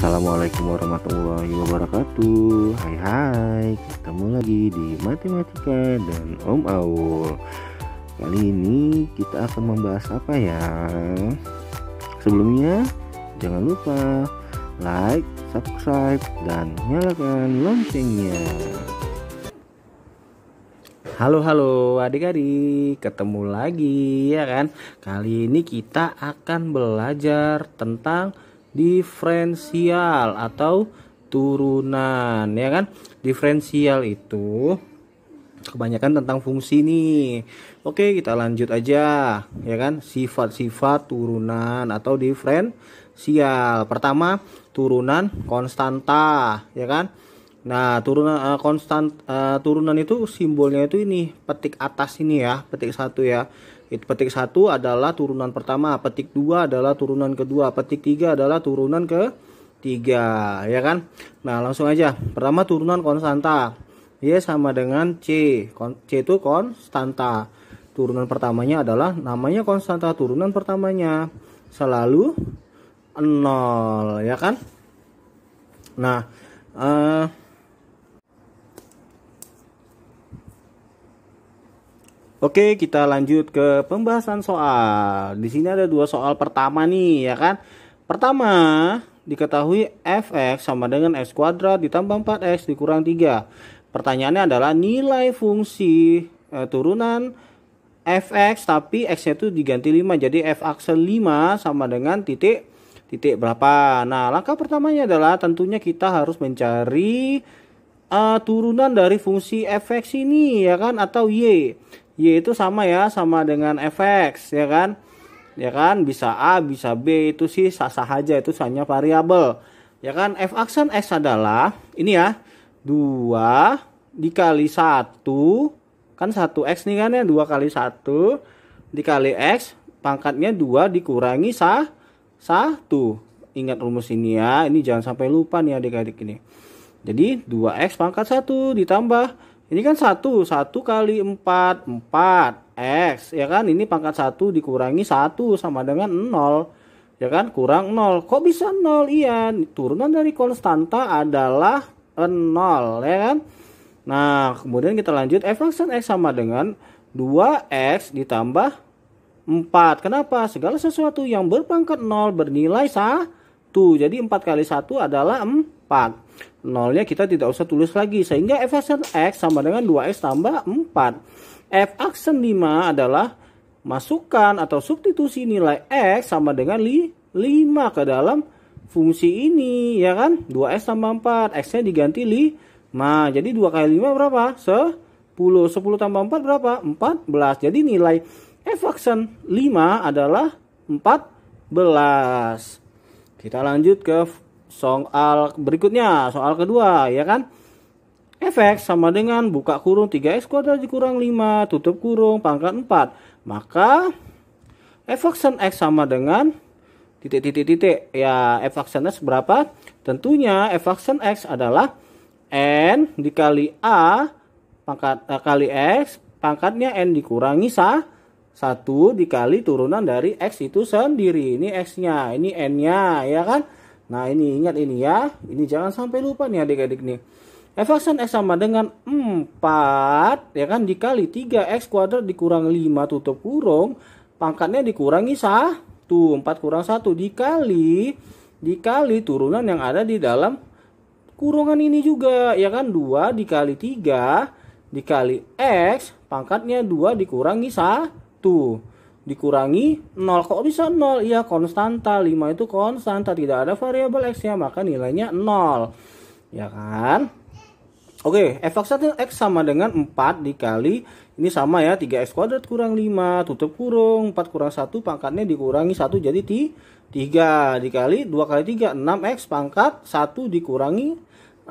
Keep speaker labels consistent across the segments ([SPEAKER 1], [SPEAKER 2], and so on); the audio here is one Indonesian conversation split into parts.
[SPEAKER 1] Assalamualaikum warahmatullahi wabarakatuh Hai hai Ketemu lagi di Matematika dan Om Aul Kali ini kita akan membahas apa ya Sebelumnya Jangan lupa Like, subscribe, dan nyalakan loncengnya Halo halo adik-adik, ketemu lagi ya kan. Kali ini kita akan belajar tentang diferensial atau turunan ya kan diferensial itu kebanyakan tentang fungsi nih oke kita lanjut aja ya kan sifat-sifat turunan atau diferensial pertama turunan konstanta ya kan nah turunan uh, konstant uh, turunan itu simbolnya itu ini petik atas ini ya petik satu ya itu petik satu adalah turunan pertama, petik dua adalah turunan kedua, petik tiga adalah turunan ke 3, ya kan? Nah, langsung aja. Pertama turunan konstanta. Y sama dengan C. C itu konstanta. Turunan pertamanya adalah namanya konstanta turunan pertamanya selalu nol, ya kan? Nah, uh, Oke, kita lanjut ke pembahasan soal. Di sini ada dua soal pertama nih, ya kan? Pertama, diketahui fx sama dengan x kuadrat ditambah 4x dikurang 3. Pertanyaannya adalah nilai fungsi eh, turunan fx tapi x-nya itu diganti 5. Jadi f aksen 5 sama dengan titik titik berapa. Nah, langkah pertamanya adalah tentunya kita harus mencari uh, turunan dari fungsi fx ini ya kan atau y. Y itu sama ya sama dengan fx ya kan ya kan bisa a bisa b itu sih sah sah aja itu hanya variabel ya kan f aksen x adalah ini ya dua dikali satu kan satu x nih kan ya dua kali satu dikali x pangkatnya dua dikurangi sah satu ingat rumus ini ya ini jangan sampai lupa nih adik-adik ini jadi 2x pangkat 1 ditambah ini kan 1, 1 kali 4, 4 X ya kan ini pangkat 1 dikurangi 1 sama dengan 0 ya kan kurang 0 kok bisa 0 iya turunan dari konstanta adalah 0 ya kan nah kemudian kita lanjut F fraksion X sama dengan 2X ditambah 4 kenapa segala sesuatu yang berpangkat 0 bernilai 1 jadi 4 kali 1 adalah 4 nolnya kita tidak usah tulis lagi sehingga f aksen x sama dengan 2x tambah 4 f aksen 5 adalah masukkan atau substitusi nilai x sama dengan 5 ke dalam fungsi ini ya kan 2x tambah 4 x nya diganti 5 jadi 2 kali 5 berapa 10 10 tambah 4 berapa 14 jadi nilai f aksen 5 adalah 14 kita lanjut ke soal berikutnya soal kedua ya kan Fx sama dengan buka kurung 3x kuadrat dikurang 5 tutup kurung pangkat 4 maka function x sama dengan titik titik titik ya function x berapa tentunya function x adalah n dikali a pangkat eh, kali x pangkatnya n dikurangi sa satu dikali turunan dari x itu sendiri ini x nya ini n nya ya kan Nah ini ingat ini ya, ini jangan sampai lupa nih adik-adik nih. F aksen X sama dengan 4 ya kan dikali 3X kuadrat dikurang 5 tutup kurung pangkatnya dikurangi 1 4 kurang 1 dikali dikali turunan yang ada di dalam kurungan ini juga ya kan 2 dikali 3 dikali X pangkatnya 2 dikurangi 1 dikurangi 0 kok bisa 0 Iya konstanta 5 itu konstanta tidak ada variabel x nya maka nilainya 0 ya kan Oke, f x sama dengan 4 dikali ini sama ya 3x kuadrat kurang 5 tutup kurung 4 kurang 1 pangkatnya dikurangi 1 jadi 3 dikali 2 kali 3 6x pangkat 1 dikurangi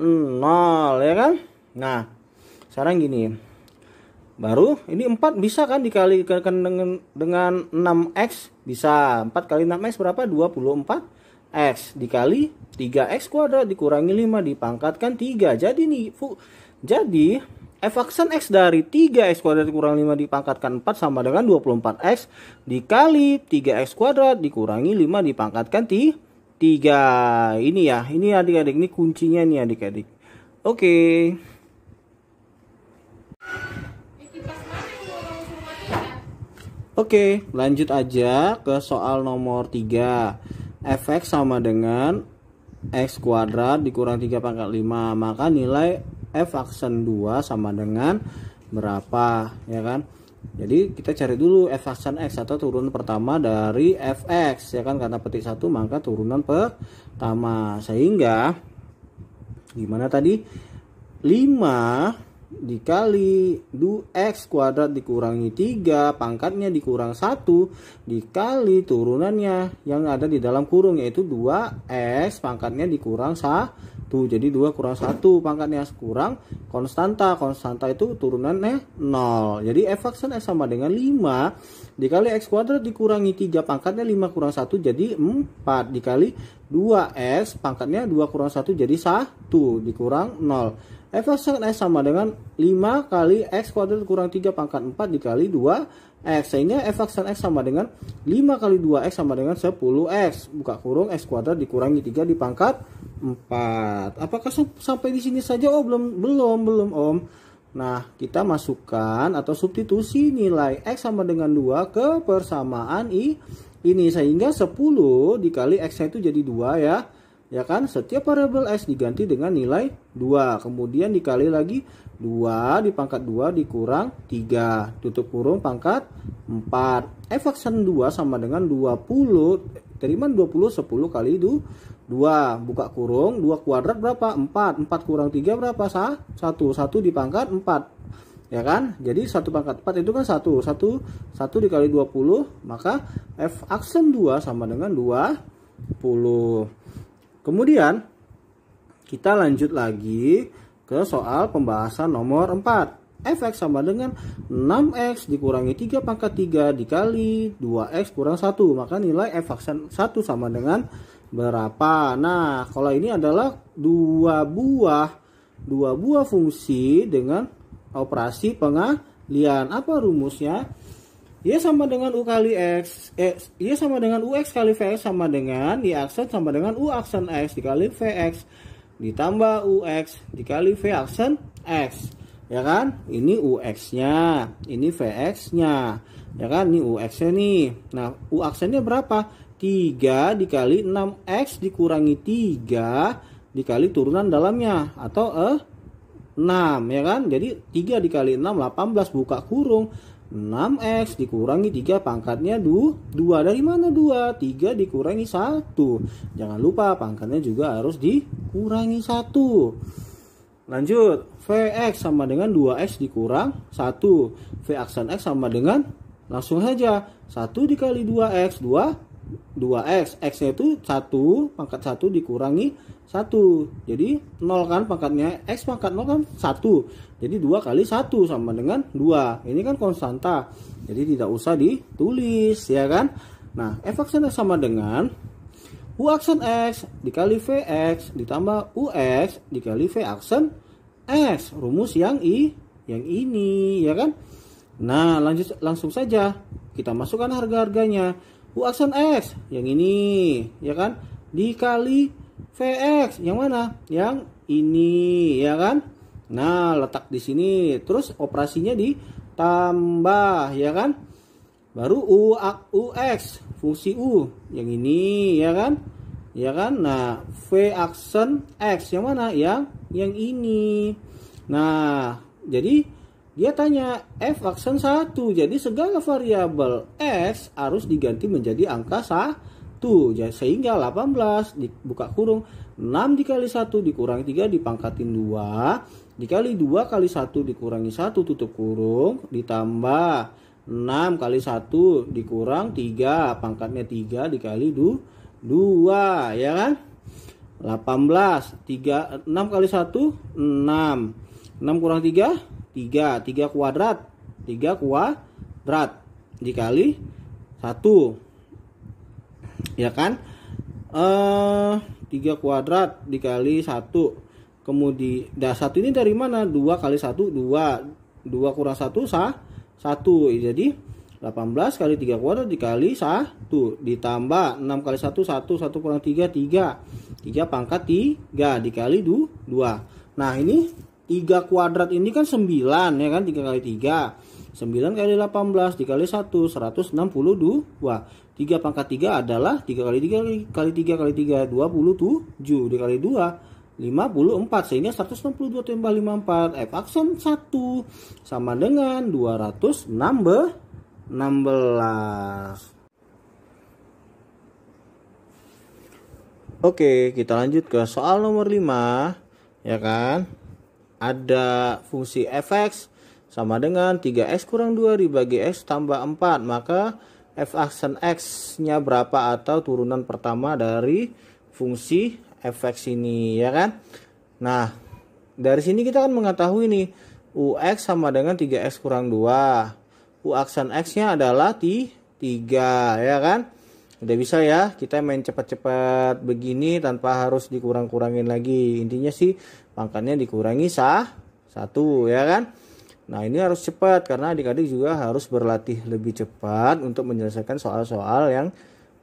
[SPEAKER 1] 0 ya kan. Nah, sekarang gini baru ini 4 bisa kan dikalikan kan dengan dengan 6x bisa 4 kali 6x berapa 24 x dikali 3x kuadrat dikurangi 5 dipangkatkan 3 jadi nih fu, jadi aksen x dari 3x kuadrat kurang 5 dipangkatkan 4 sama dengan 24x dikali 3x kuadrat dikurangi 5 dipangkatkan 3 ini ya ini adik-adik ini kuncinya nih adik-adik oke okay. Oke, lanjut aja ke soal nomor 3. Fx sama dengan X kuadrat dikurang 3 pangkat 5. Maka nilai F aksen 2 sama dengan berapa? Ya kan? Jadi kita cari dulu F aksen X atau turun pertama dari Fx. Ya kan? Karena petik 1 maka turunan pertama. Sehingga, gimana tadi? 5 dikali 2x kuadrat dikurangi 3 pangkatnya dikurang 1 dikali turunannya yang ada di dalam kurung yaitu 2x pangkatnya dikurang 1 jadi 2 kurang 1 pangkatnya kurang konstanta konstanta itu turunannya 0 jadi f aksen x sama dengan 5 dikali x kuadrat dikurangi 3 pangkatnya 5 kurang 1 jadi 4 dikali 2x pangkatnya 2 kurang 1 jadi 1 dikurang 0. Evaluasi S sama dengan 5 kali X kuadrat kurang 3 pangkat 4 dikali 2X. Sehingga evaluasi X sama dengan 5 kali 2X sama dengan 10X. Buka kurung X kuadrat dikurangi 3 di pangkat 4. Apakah sampai di sini saja? Oh belum, belum, belum om. Nah, kita masukkan atau substitusi nilai X sama dengan 2 ke persamaan I ini sehingga 10 dikali x itu jadi 2 ya ya kan setiap variabel x diganti dengan nilai 2 kemudian dikali lagi 2 dipangkat 2 dikurang 3 tutup kurung pangkat 4 evaction 2 sama dengan 20 teriman 20 10 kali itu 2 buka kurung 2 kuadrat berapa 4 4 kurang 3 berapa 1 1 dipangkat 4 ya kan jadi hmm. satu pangkat 4 itu kan satu satu satu dikali 20 maka f aksen 2 sama dengan 20 kemudian kita lanjut lagi ke soal pembahasan nomor 4 fx sama dengan 6x dikurangi 3 pangkat 3 dikali 2x kurang 1 maka nilai f aksen 1 sama dengan berapa nah kalau ini adalah dua buah dua buah fungsi dengan operasi pengalian. Apa rumusnya? Y sama dengan U kali X, eh, Y sama dengan u x kali VX sama dengan Y aksen sama dengan U aksen X dikali VX ditambah u x dikali V aksen X. Ya kan? Ini UX-nya, ini VX-nya. Ya kan? Ini UX-nya nih. Nah, U aksennya berapa? 3 dikali 6X dikurangi 3 dikali turunan dalamnya atau eh 6 ya kan jadi 3 dikali 6 18 buka kurung 6x dikurangi 3 pangkatnya 2 2 dari mana 2 3 dikurangi 1 jangan lupa pangkatnya juga harus dikurangi 1 lanjut Vx sama dengan 2x dikurang 1 V aksen X sama dengan langsung saja 1 dikali 2x 2 2x x-nya itu 1 pangkat 1 dikurangi 1 jadi 0 kan pangkatnya x pangkat 0 kan 1 jadi 2 kali 1 sama dengan 2 ini kan konstanta jadi tidak usah ditulis ya kan nah f aksen x sama dengan u aksen x dikali vx ditambah ux dikali v aksen x rumus yang i yang ini ya kan nah lanjut langsung saja kita masukkan harga-harganya U aksen X yang ini ya kan dikali VX yang mana yang ini ya kan nah letak di sini terus operasinya ditambah ya kan baru U UX fungsi U yang ini ya kan ya kan nah V aksen X yang mana yang yang ini nah jadi dia tanya f aksen 1. Jadi segala variabel x harus diganti menjadi angka 1. Sehingga 18 dibuka kurung 6 dikali 1 dikurangi 3 dipangkatin 2. Dikali 2 kali 1 dikurangi 1 tutup kurung ditambah 6 kali 1 dikurang 3 pangkatnya 3 dikali 2 2 ya kan 18 3 6 kali 1 6 6 kurang 3 3 3 kuadrat 3 kuadrat dikali 1 ya kan eh 3 kuadrat dikali 1 kemudian nah, 1 ini dari mana 2 kali 1 2 2 kurang 1 sah 1 jadi 18 kali 3 kuadrat dikali 1 ditambah 6 kali 1 1 1 kurang 3 3 3 pangkat 3 dikali 2 2 nah ini 3 kuadrat ini kan 9 ya kan 3 kali 3 9 kali 18 dikali 1 162 3 pangkat 3 adalah 3 kali 3 kali 3 kali 3 27 dikali 2 54 sehingga 162 tambah 54 f aksen 1 sama dengan 216 Oke, kita lanjut ke soal nomor 5 ya kan? ada fungsi fx sama dengan 3x kurang 2 dibagi x tambah 4 maka f aksen x nya berapa atau turunan pertama dari fungsi fx ini ya kan nah dari sini kita akan mengetahui ini ux sama dengan 3x kurang 2 u aksen x nya adalah 3 ya kan udah bisa ya kita main cepat-cepat begini tanpa harus dikurang-kurangin lagi intinya sih pangkatnya dikurangi sah satu ya kan nah ini harus cepat karena adik-adik juga harus berlatih lebih cepat untuk menyelesaikan soal-soal yang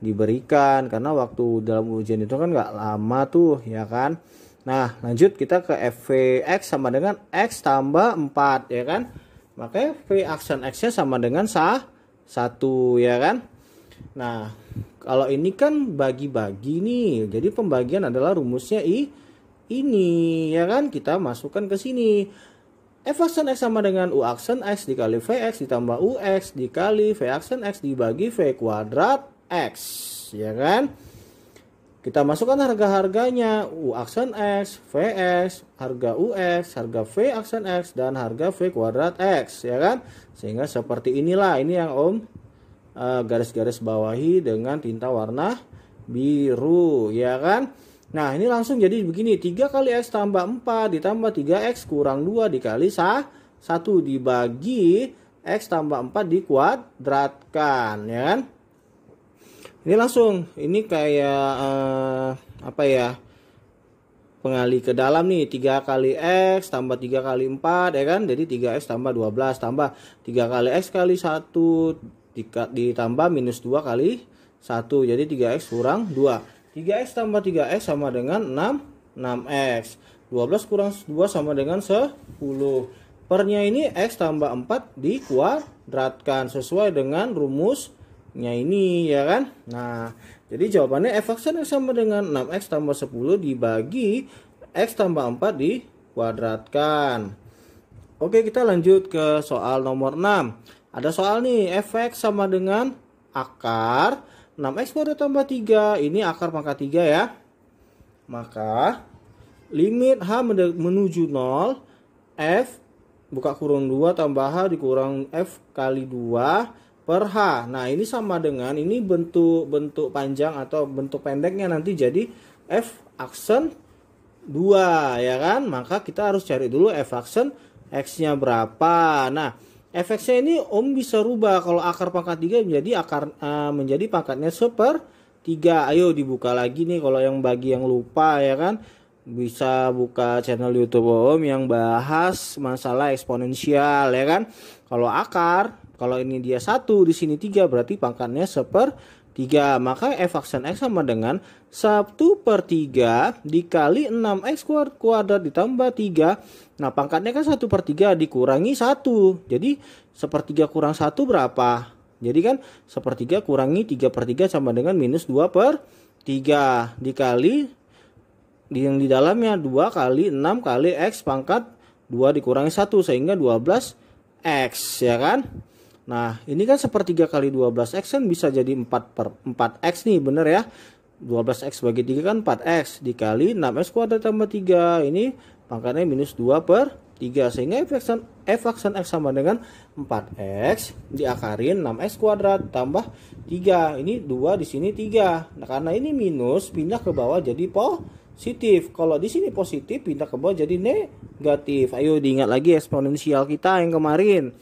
[SPEAKER 1] diberikan karena waktu dalam ujian itu kan nggak lama tuh ya kan nah lanjut kita ke FVX sama dengan X tambah 4 ya kan makanya V action X nya sama dengan sah satu ya kan Nah, kalau ini kan bagi-bagi nih. Jadi pembagian adalah rumusnya I ini ya kan kita masukkan ke sini. F aksen X sama dengan U aksen X dikali Vx ditambah UX dikali V aksen X dibagi V kuadrat X ya kan. Kita masukkan harga-harganya U aksen X, Vx, harga UX, harga V aksen X, dan harga V kuadrat X ya kan. Sehingga seperti inilah ini yang Om Eh, garis-garis bawahi dengan tinta warna biru ya kan nah ini langsung jadi begini 3 kali X tambah 4 ditambah 3X kurang 2 dikali 1 dibagi X tambah 4 dikuadratkan ya kan ini langsung ini kayak eh, apa ya pengali ke dalam nih 3 kali X tambah 3 kali 4 ya kan jadi 3X tambah 12 tambah 3 kali X kali 1 ditambah minus 2 kali 1 jadi 3x kurang 2 3x tambah 3x sama dengan 6 6x 12 kurang 2 sama dengan 10 pernya ini x tambah 4 dikuadratkan sesuai dengan rumusnya ini ya kan nah jadi jawabannya f aksen yang sama dengan 6x tambah 10 dibagi x tambah 4 dikuadratkan Oke kita lanjut ke soal nomor 6 ada soal nih, efek sama dengan akar 6X kuadrat tambah 3. Ini akar pangkat 3 ya. Maka limit H menuju 0, F buka kurung 2 tambah H dikurang F kali 2 per H. Nah ini sama dengan ini bentuk-bentuk panjang atau bentuk pendeknya nanti jadi F aksen 2 ya kan. Maka kita harus cari dulu F aksen X-nya berapa. Nah efeknya ini Om bisa rubah kalau akar pangkat 3 menjadi akar uh, menjadi pangkatnya seper 3. Ayo dibuka lagi nih kalau yang bagi yang lupa ya kan. Bisa buka channel YouTube Om yang bahas masalah eksponensial ya kan. Kalau akar, kalau ini dia satu di sini tiga berarti pangkatnya seper 3. Maka f aksen x sama dengan 1 per 3 dikali 6x kuadrat ditambah 3. Nah pangkatnya kan 1 per 3 dikurangi 1. Jadi 1 per 3 kurang 1 berapa? Jadi kan 1 per 3 kurangi 3 per 3 sama dengan minus 2 per 3 dikali yang di dalamnya 2 kali 6 kali X pangkat 2 dikurangi 1 sehingga 12X ya kan. Nah, ini kan 1 per 3 kali 12x kan bisa jadi 4 per 4x nih, bener ya. 12x bagi 3 kan 4x dikali 6x kuadrat tambah 3 ini pangkatnya minus 2 per 3 sehingga f aksen, f aksen x sama dengan 4x diakarin 6x kuadrat tambah 3 ini 2 di sini 3 nah karena ini minus pindah ke bawah jadi positif kalau di sini positif pindah ke bawah jadi negatif ayo diingat lagi eksponensial kita yang kemarin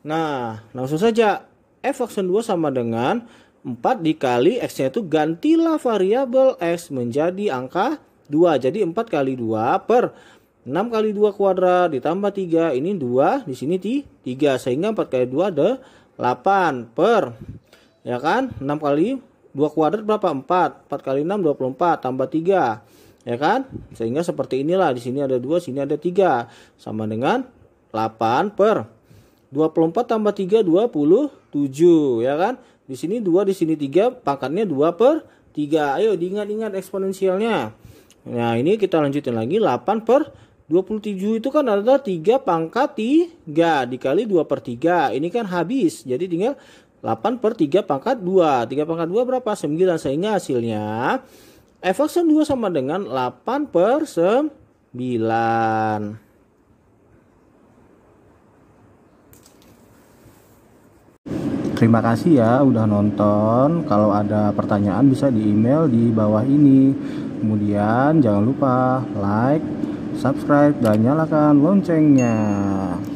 [SPEAKER 1] nah langsung saja f aksen 2 sama dengan 4 dikali X-nya itu gantilah variabel X menjadi angka 2. Jadi 4 kali 2 per 6 kali 2 kuadrat ditambah 3. Ini 2, di sini 3. Sehingga 4 kali 2 ada 8 per. Ya kan? 6 kali 2 kuadrat berapa? 4. 4 kali 6 24 tambah 3. Ya kan? Sehingga seperti inilah. Di sini ada 2, sini ada 3. Sama dengan 8 per 24 tambah 3 27 ya kan di sini 2, di sini 3, pakatnya 2 per 3. Ayo diingat-ingat eksponensialnya. Nah, ini kita lanjutin lagi. 8 per 27 itu kan ada 3 pangkat 3 dikali 2 per 3. Ini kan habis. Jadi tinggal 8 per 3 pangkat 2. 3 pangkat 2 berapa? 9. Sehingga hasilnya f 2 sama dengan 8 per 9. Terima kasih ya udah nonton. Kalau ada pertanyaan bisa di email di bawah ini. Kemudian jangan lupa like, subscribe dan nyalakan loncengnya.